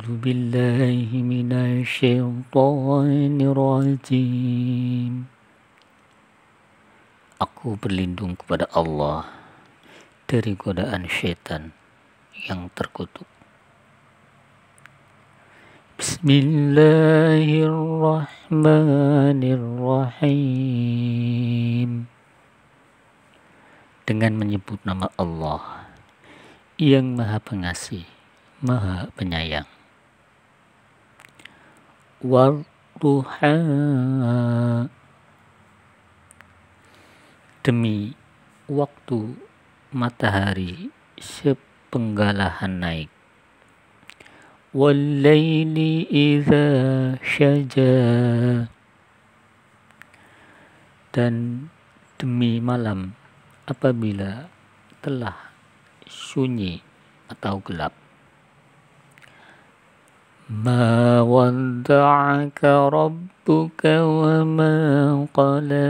أعوذ بالله من الشيطان Aku berlindung kepada Allah dari godaan setan yang terkutuk. Bismillahirrahmanirrahim. Dengan menyebut nama Allah yang Maha Pengasih, Maha Penyayang. Warduha Demi waktu matahari sepenggalahan naik walaili idha syaja Dan demi malam apabila telah sunyi atau gelap ما ودعك ربك وما قلى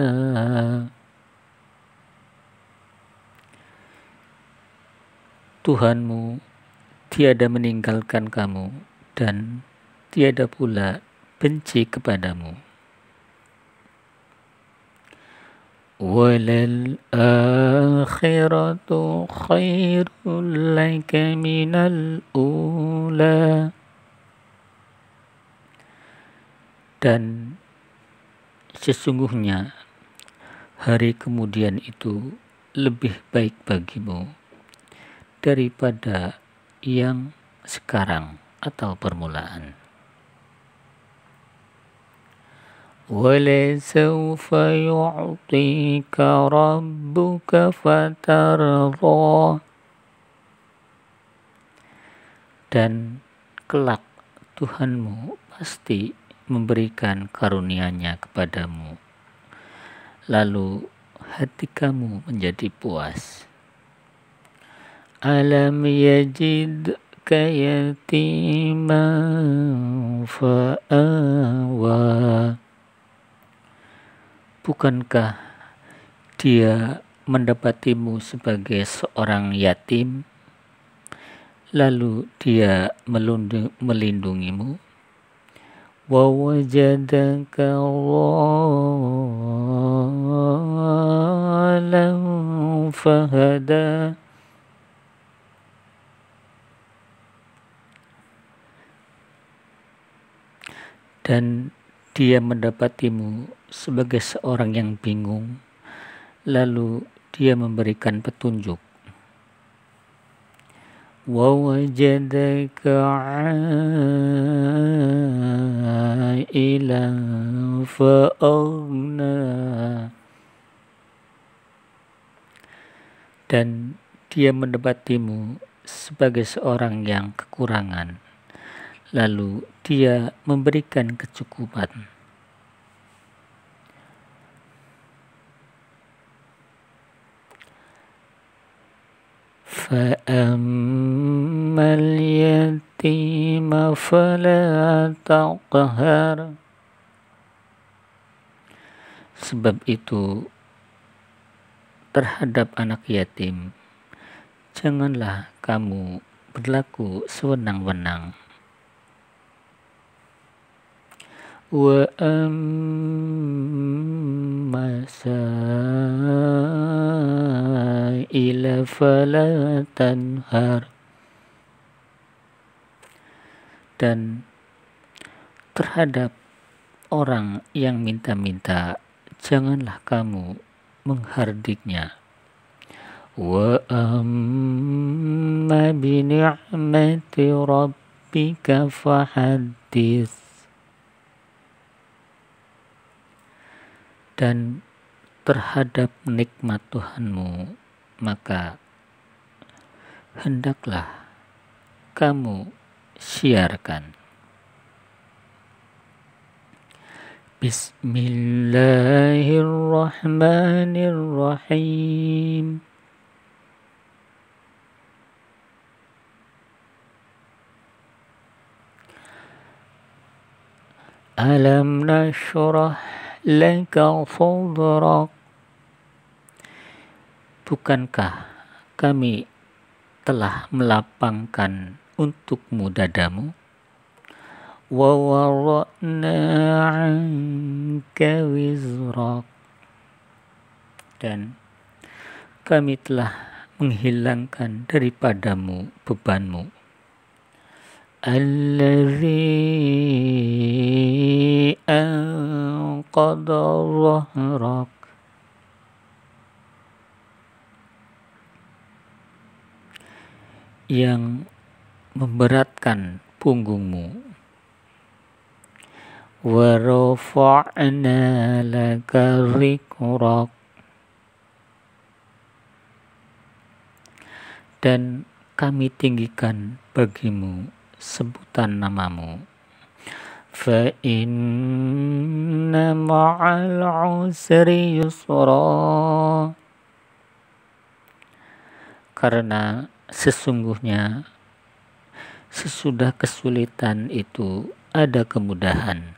Tuhanmu tiada meninggalkan kamu dan tiada pula benci kepadamu. وَلَلْآخِرَةُ خَيْرٌ لَكَ مِنَ الْأُولَى Dan sesungguhnya hari kemudian itu lebih baik bagimu daripada yang sekarang atau permulaan. ولسوف يعطيك ربك فترضى dan kelak Tuhanmu pasti memberikan karunia-Nya kepadamu. Lalu hati kamu menjadi puas. Alam yajid kayatiman fa'awa. Bukankah dia mendapatimu sebagai seorang yatim, lalu dia melindungimu? ووجدك ضالا فهدى dan dia mendapatimu sebagai seorang yang bingung lalu dia memberikan petunjuk ووجدك عائلا فأغنى dan dia mendapatimu sebagai seorang yang kekurangan lalu dia memberikan kecukupan فأما اليتيم فلا تقهر Sebab itu terhadap anak yatim janganlah kamu berlaku sewenang-wenang وأما السائل فلا تنهر dan terhadap orang yang minta-minta janganlah kamu menghardiknya wa amma bi ni'mati rabbika fahaddits dan terhadap nikmat Tuhanmu, maka hendaklah kamu siarkan. Bismillahirrahmanirrahim. Alam nashrah Lengkau صدرك Bukankah kami telah melapangkan untukmu dadamu? Wa wara'na 'anka wizrak. Dan kami telah menghilangkan daripadamu bebanmu. الذي أنقض ظهرك yang memberatkan punggungmu warafa'na laka rikrak dan kami tinggikan bagimu sebutan namamu. inna ma'al الْعُسْرِ yusra Karena sesungguhnya sesudah kesulitan itu ada kemudahan.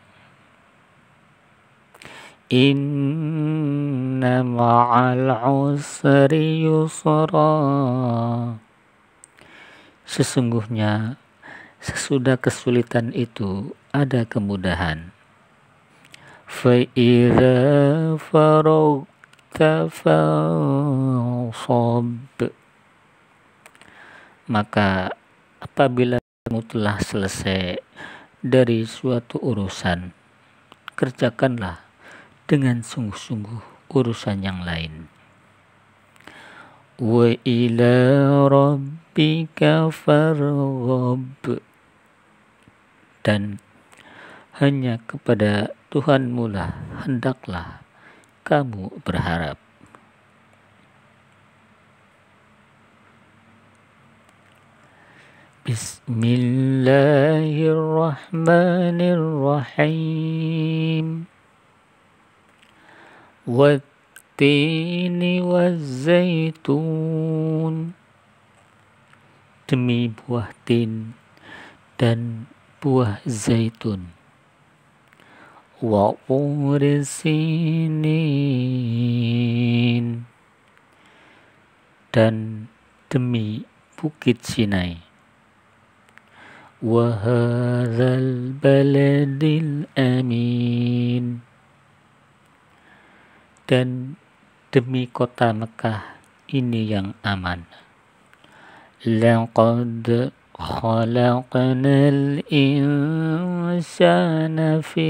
Inna ma'al usri yusra. Sesungguhnya sesudah kesulitan itu ada kemudahan. فَإِذَا فَرَغْتَ فَانْصَبْ Maka apabila kamu telah selesai dari suatu urusan, kerjakanlah dengan sungguh-sungguh urusan yang lain. وَإِلَى رَبِّكَ فَارْغَبْ dan hanya kepada Tuhanmu lah hendaklah kamu berharap. Bismillahirrahmanirrahim. Wattini wazaitun Demi buah tin dan buah zaitun wa ursinin dan demi bukit Sinai wa hadzal baladil amin dan demi kota Mekah ini yang aman laqad خلقنا الإنسان في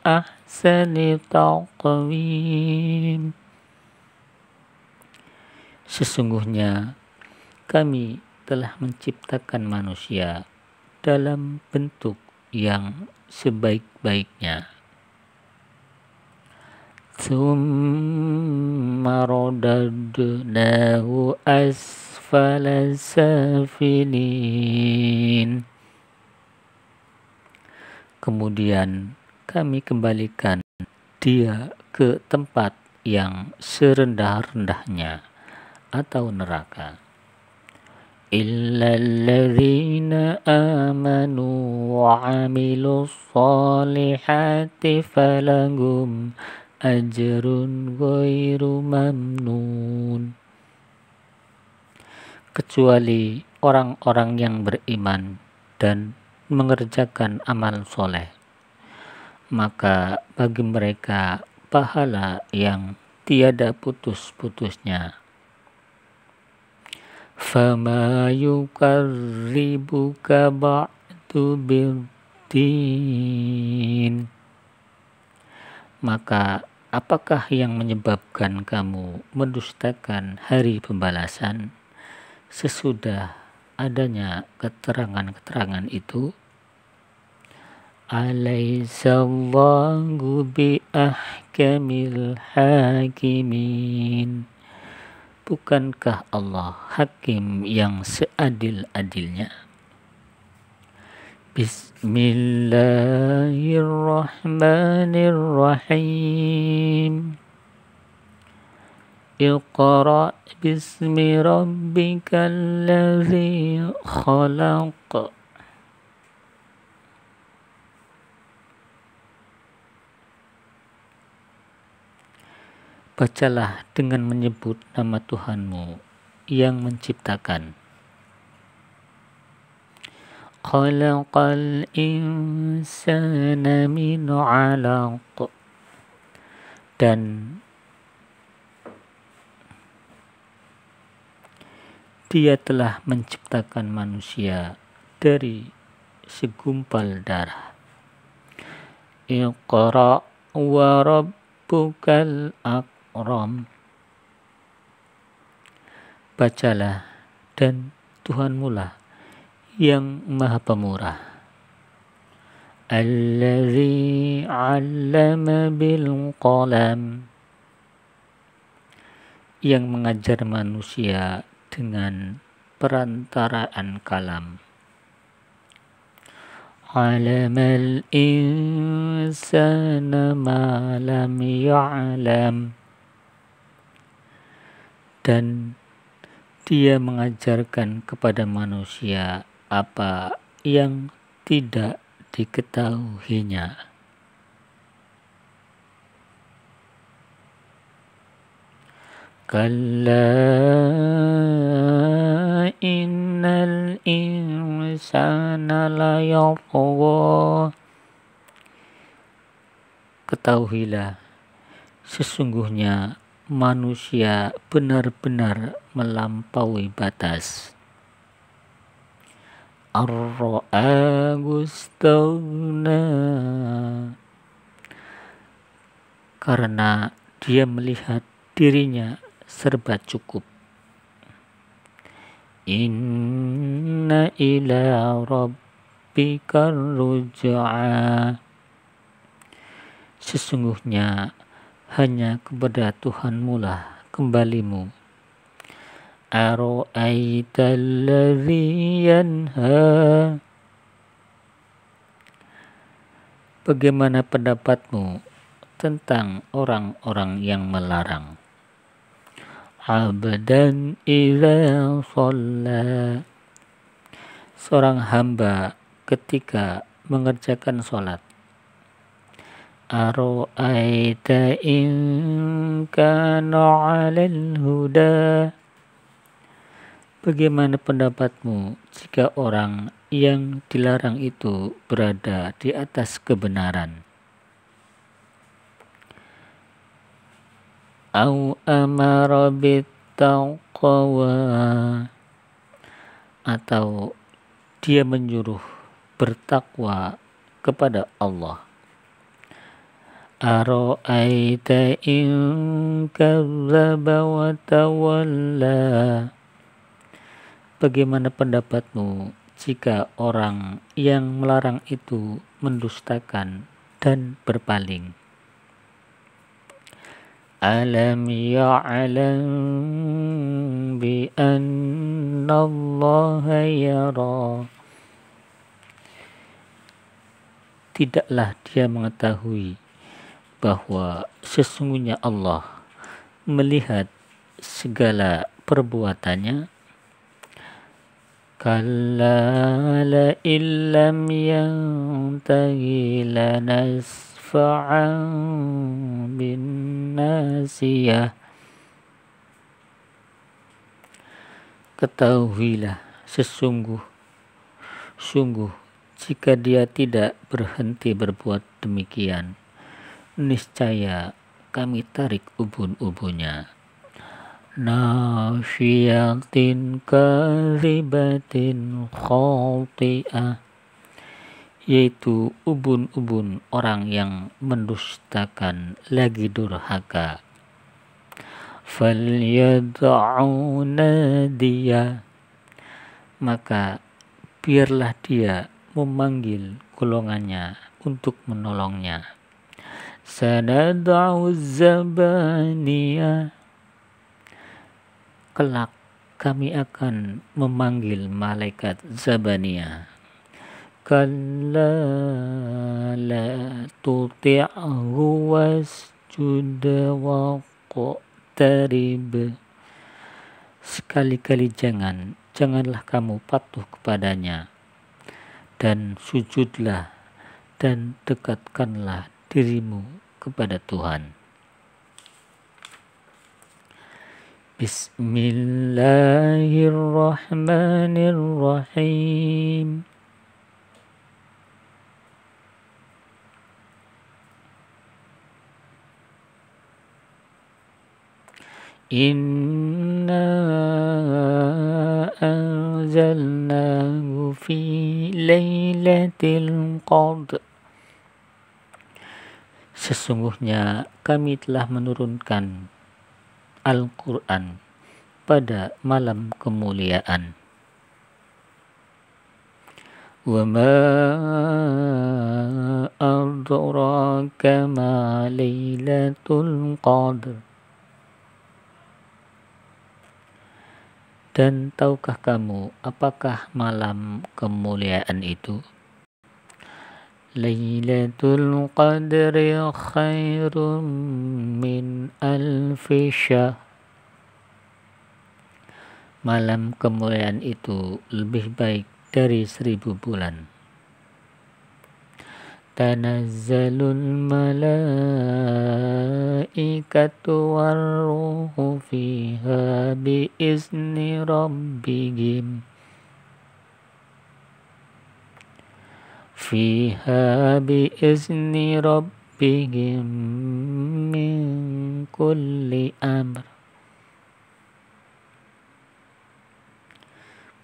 أحسن تقويم Sesungguhnya kami telah menciptakan manusia dalam bentuk yang sebaik-baiknya. ثم رددناه as afalasafilin Kemudian kami kembalikan dia ke tempat yang serendah-rendahnya atau neraka Illa Illalladzina amanu wa'amilus salihati falangum ajarun gairu mamnun kecuali orang-orang yang beriman dan mengerjakan amal soleh. Maka bagi mereka pahala yang tiada putus-putusnya. Fama yukarribuka ba'du biddin. Maka apakah yang menyebabkan kamu mendustakan hari pembalasan? sesudah adanya keterangan-keterangan itu alaisallahu bi ahkamil hakimin bukankah Allah hakim yang seadil-adilnya Bismillahirrahmanirrahim Iqra bismi khalaq Bacalah dengan menyebut nama Tuhanmu yang menciptakan. Khalaqal insana min 'alaq dan Dia telah menciptakan manusia dari segumpal darah. Iqra wa rabbukal akram. Bacalah dan Tuhanmulah yang maha pemurah. Alladhi 'allama bil qalam yang mengajar manusia dengan perantaraan kalam. علم الإنسان ما لم ya'lam dan dia mengajarkan kepada manusia apa yang tidak diketahuinya. كلا إن الإنسان ليطغى Ketahuilah, sesungguhnya manusia benar-benar melampaui batas. ar karena dia melihat dirinya serba cukup. Inna ila rabbika ruj'a. Sesungguhnya hanya kepada Tuhanmu lah kembalimu. yanha. Bagaimana pendapatmu tentang orang-orang yang melarang? abdan idza shalla seorang hamba ketika mengerjakan aro aita in huda bagaimana pendapatmu jika orang yang dilarang itu berada di atas kebenaran au amara atau dia menyuruh bertakwa kepada Allah Aro'aita in kazzaba wa tawalla Bagaimana pendapatmu jika orang yang melarang itu mendustakan dan berpaling? ألم يعلم بأن الله يرى Tidaklah dia mengetahui bahwa sesungguhnya Allah melihat segala perbuatannya Kalla la illam yantahi lanasfa'an bin nasiyah ketahuilah sesungguh sungguh jika dia tidak berhenti berbuat demikian niscaya kami tarik ubun-ubunnya nasiyatin kalibatin khati'ah yaitu ubun-ubun orang yang mendustakan lagi durhaka. Falyad'u dia maka biarlah dia memanggil golongannya untuk menolongnya. Sanad'u zabaniya kelak kami akan memanggil malaikat Zabania كلا لا تطعه واسجد واقترب sekali-kali jangan janganlah kamu patuh kepadanya dan sujudlah dan dekatkanlah dirimu kepada Tuhan Bismillahirrahmanirrahim Inna أنزلناه fi lailatul qadr Sesungguhnya kami telah menurunkan Al-Quran pada malam kemuliaan. وما أدراك ma lailatul qadr. Dan tahukah kamu apakah malam kemuliaan itu? Lailatul Qadri khairum min alfi Malam kemuliaan itu lebih baik dari seribu bulan. تنزل الملائكة والروح فيها بإذن ربهم فيها بإذن ربهم من كل أمر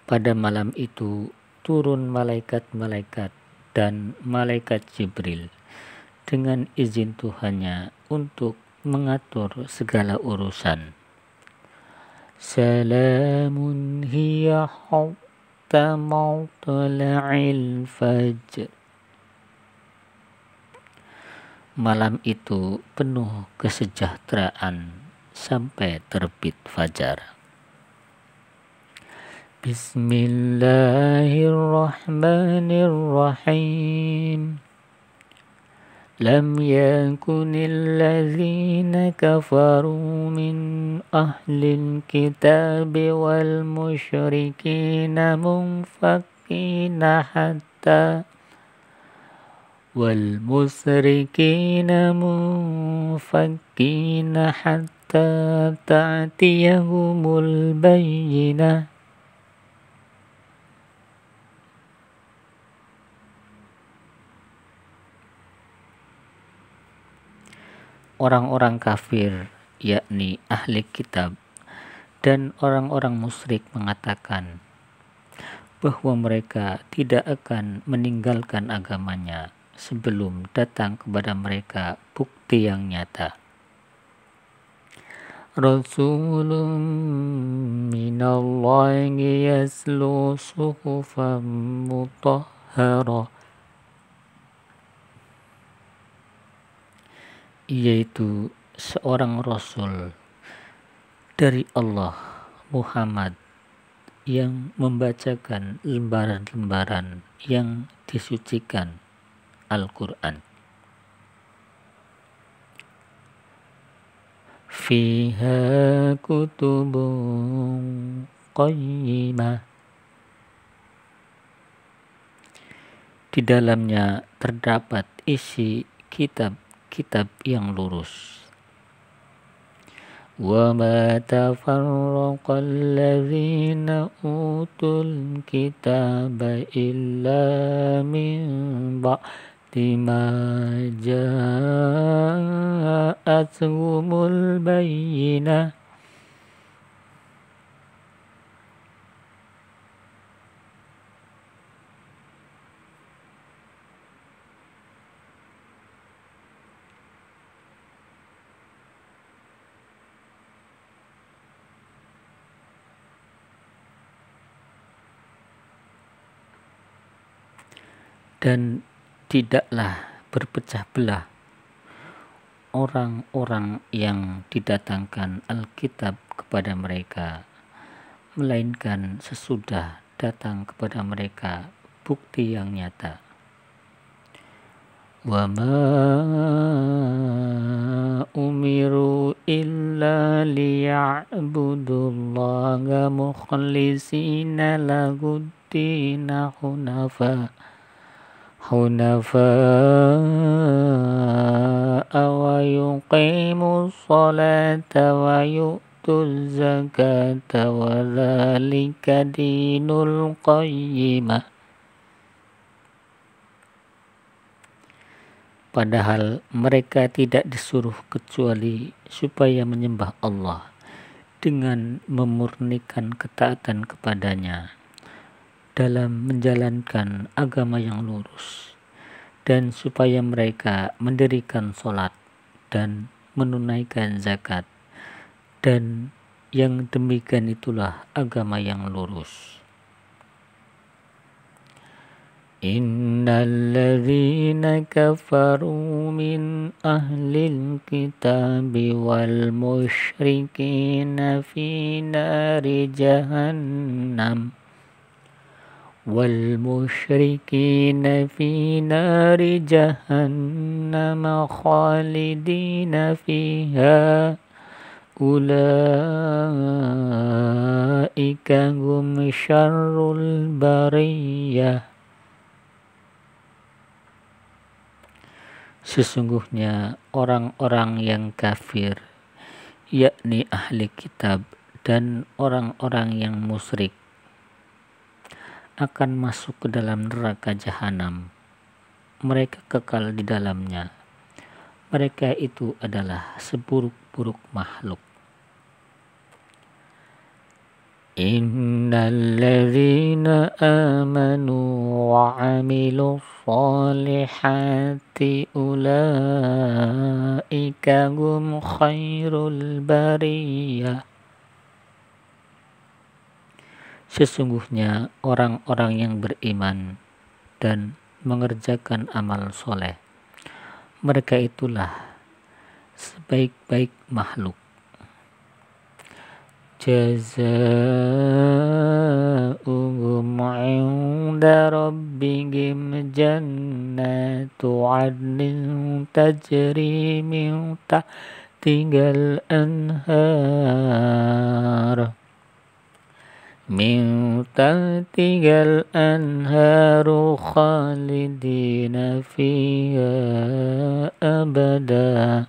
Pada malam itu turun malaikat-malaikat dan malaikat Jibril dengan izin Tuhannya untuk mengatur segala urusan. Salamun hiya hatta mautla'il fajr. Malam itu penuh kesejahteraan sampai terbit fajar. بسم الله الرحمن الرحيم لم يكن الذين كفروا من أهل الكتاب والمشركين منفكين حتى والمشركين منفكين حتى تأتيهم البينه orang-orang kafir, yakni ahli kitab, dan orang-orang musyrik mengatakan bahwa mereka tidak akan meninggalkan agamanya sebelum datang kepada mereka bukti yang nyata. Rasulun minallahi yaslu suhufan mutahharah yaitu seorang rasul dari Allah Muhammad yang membacakan lembaran-lembaran yang disucikan Al-Qur'an. Fiha kutubun qayyimah Di dalamnya terdapat isi kitab kitab yang lurus. وما تفرق الذين أوتوا الكتاب إلا من بعد ما جاءتهم dan tidaklah berpecah belah orang-orang yang didatangkan Alkitab kepada mereka melainkan sesudah datang kepada mereka bukti yang nyata. Wa ma umiru illa liya'budullaha mukhlishina lahu hunafa' حنفاء ويقيم الصلاة ويؤت الزكاة وذلك دين القيمة Padahal mereka tidak disuruh kecuali supaya menyembah Allah dengan memurnikan ketaatan kepadanya dalam menjalankan agama yang lurus dan supaya mereka mendirikan sholat dan menunaikan zakat dan yang demikian itulah agama yang lurus. إن الذين كفروا من أهل الكتاب والمشركين في نار جهنم والمشركين في نار جهنم خالدين فيها أولئك هم شر البرية Sesungguhnya orang-orang yang kafir, yakni ahli kitab dan orang-orang yang musyrik, akan masuk ke dalam neraka jahanam. Mereka kekal di dalamnya. Mereka itu adalah seburuk-buruk makhluk. Innalladzina amanu wa amilu salihati أولئك هم خير Sesungguhnya orang-orang yang beriman dan mengerjakan amal soleh, mereka itulah sebaik-baik makhluk. جزاؤهم عند ربهم جنات عدن تجري من تحتها min tatigal anharu khalidina fiha abada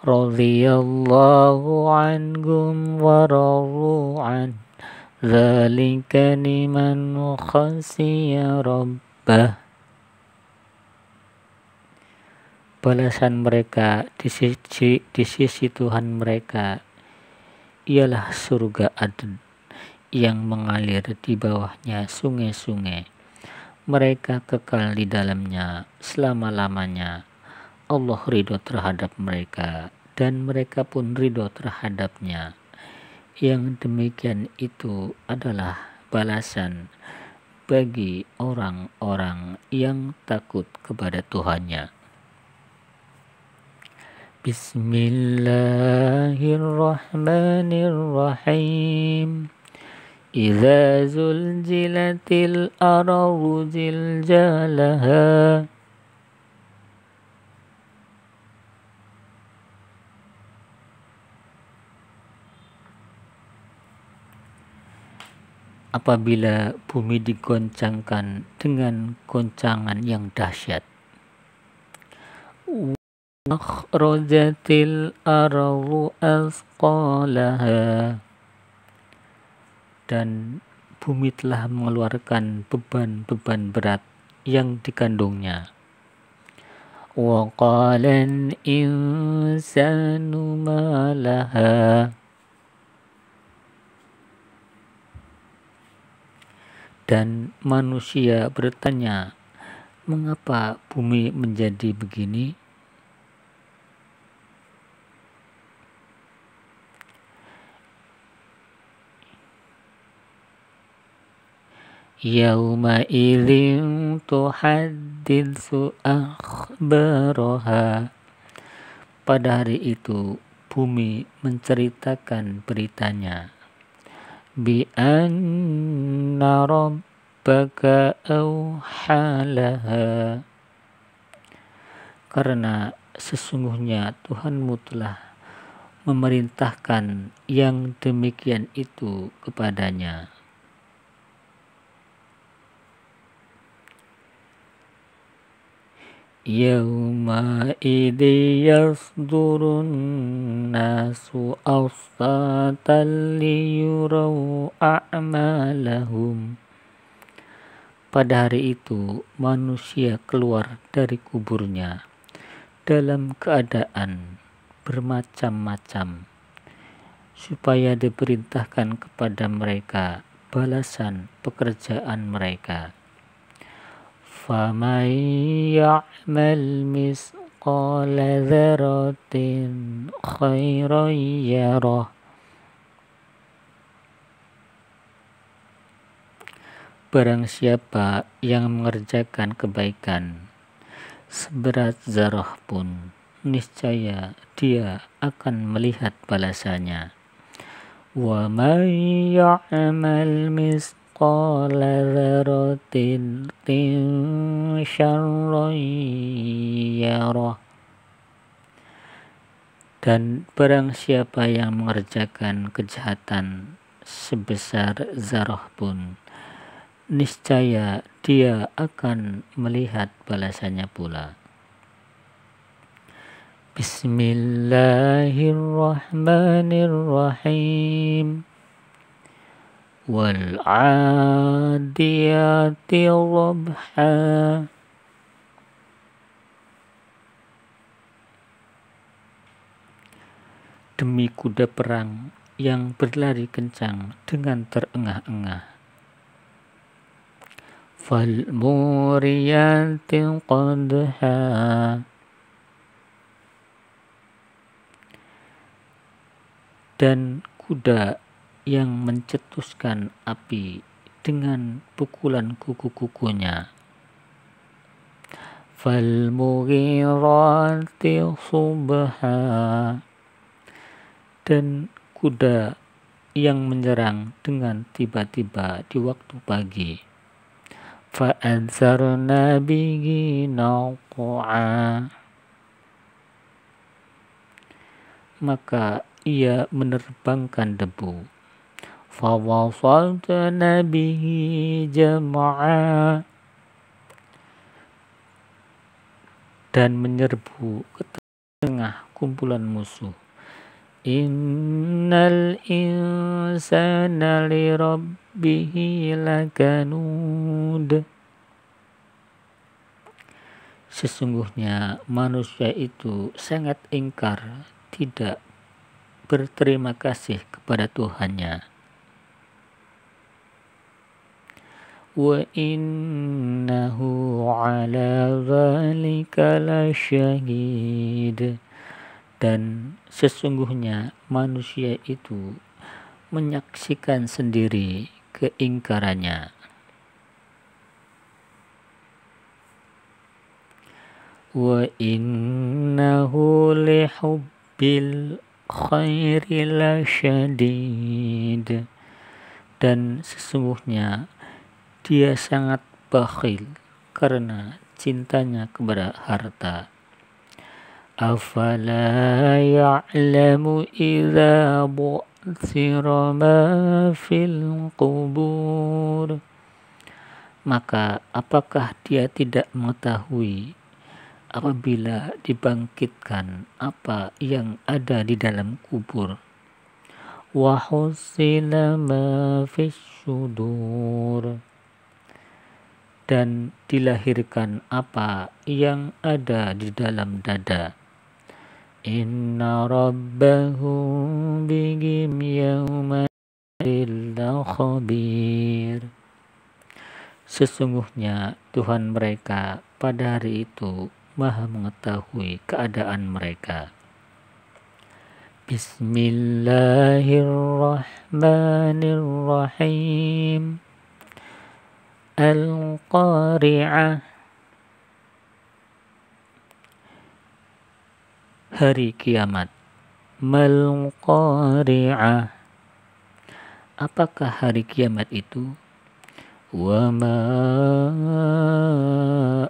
radiyallahu anhum wa radu an zalika liman khasiya rabbah balasan mereka di sisi di sisi Tuhan mereka ialah surga Aden yang mengalir di bawahnya sungai-sungai. Mereka kekal di dalamnya selama-lamanya. Allah ridho terhadap mereka dan mereka pun ridho terhadapnya. Yang demikian itu adalah balasan bagi orang-orang yang takut kepada Tuhannya. بسم الله الرحمن الرحيم إذا زلزلت الأرض زلزالها apabila bumi digoncangkan dengan goncangan yang dahsyat أخرجت الأرض أثقالها dan bumi telah mengeluarkan beban-beban berat yang dikandungnya. وَقَالَ الْإِنسَانُ Dan manusia bertanya, mengapa bumi menjadi begini? Yauma ilim tuhaditsu beroha Pada hari itu bumi menceritakan beritanya bi anna rabbaka karena sesungguhnya Tuhanmu telah memerintahkan yang demikian itu kepadanya. يومئذ يصدر الناس أصفاتا ليروا أعمالهم Pada hari itu manusia keluar dari kuburnya dalam keadaan bermacam-macam supaya diperintahkan kepada mereka balasan pekerjaan mereka. فمن يعمل مثقال ذرة خيرا يره Barang siapa yang mengerjakan kebaikan seberat zarah pun, niscaya dia akan melihat balasannya. Wa may ya'mal mis مثقال ذرة شرا dan barang siapa yang mengerjakan kejahatan sebesar zarah pun niscaya dia akan melihat balasannya pula Bismillahirrahmanirrahim والعاديات ضبحا demi kuda perang yang berlari kencang dengan terengah-engah. Fal qadha dan kuda yang mencetuskan api dengan pukulan kuku-kukunya. Fal subha dan kuda yang menyerang dengan tiba-tiba di waktu pagi. Fa'adzarna bihi Maka ia menerbangkan debu فوصلت به جمعا dan menyerbu ke tengah kumpulan musuh Innal insana li rabbihi lakanud Sesungguhnya manusia itu sangat ingkar tidak berterima kasih kepada Tuhannya. وإنه على ذلك لشهيد dan sesungguhnya manusia itu menyaksikan sendiri keingkarannya wa innahu lihubbil khairi lasyadid dan sesungguhnya dia sangat bakhil karena cintanya kepada harta. Afala ya'lamu idza bu'thira ma fil qubur. Maka apakah dia tidak mengetahui apabila dibangkitkan apa yang ada di dalam kubur? Wahusila ma fis sudur dan dilahirkan apa yang ada di dalam dada. Inna rabbahu bihim yawmadilla khabir. Sesungguhnya Tuhan mereka pada hari itu maha mengetahui keadaan mereka. Bismillahirrahmanirrahim. Al-Qari'ah Hari kiamat Mal Qari'ah Apakah hari kiamat itu? Wa ma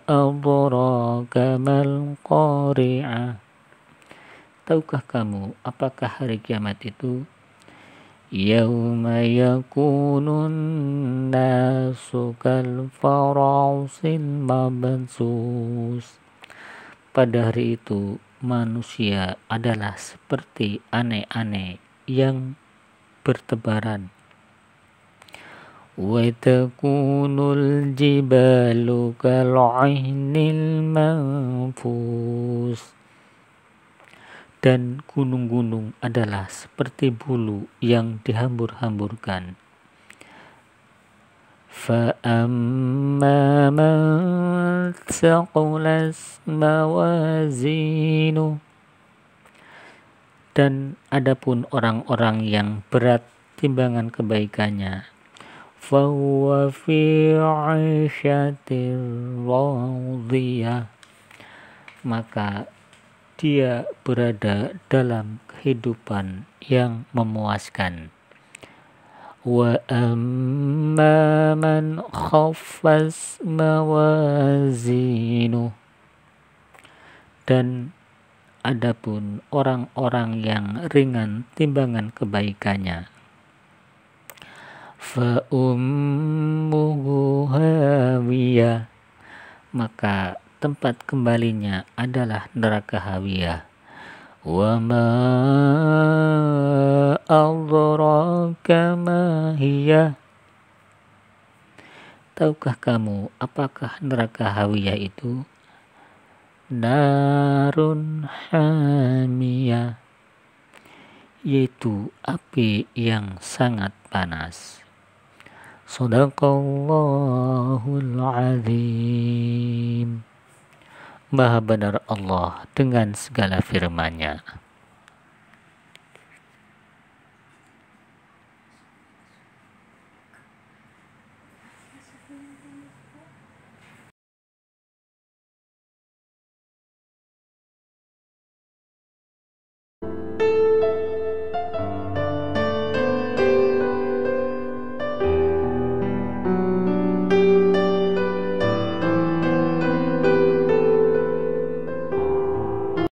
adraka mal Qari'ah Tahukah kamu apakah hari kiamat itu? يوم يكون الناس كالفراس المبثوث pada hari itu manusia adalah seperti aneh-aneh yang bertebaran wa takunul jibalu kal'inil manfus dan gunung-gunung adalah seperti bulu yang dihambur-hamburkan. dan adapun orang-orang yang berat timbangan kebaikannya maka dia berada dalam kehidupan yang memuaskan. Wa amma man mawazinu dan adapun orang-orang yang ringan timbangan kebaikannya fa ummuhu maka tempat kembalinya adalah neraka Hawiyah. Wa ma adraka ma hiya. Tahukah kamu apakah neraka Hawiyah itu? Narun hamiyah yaitu api yang sangat panas. Sadaqallahul azim. Maha benar Allah dengan segala firman-Nya.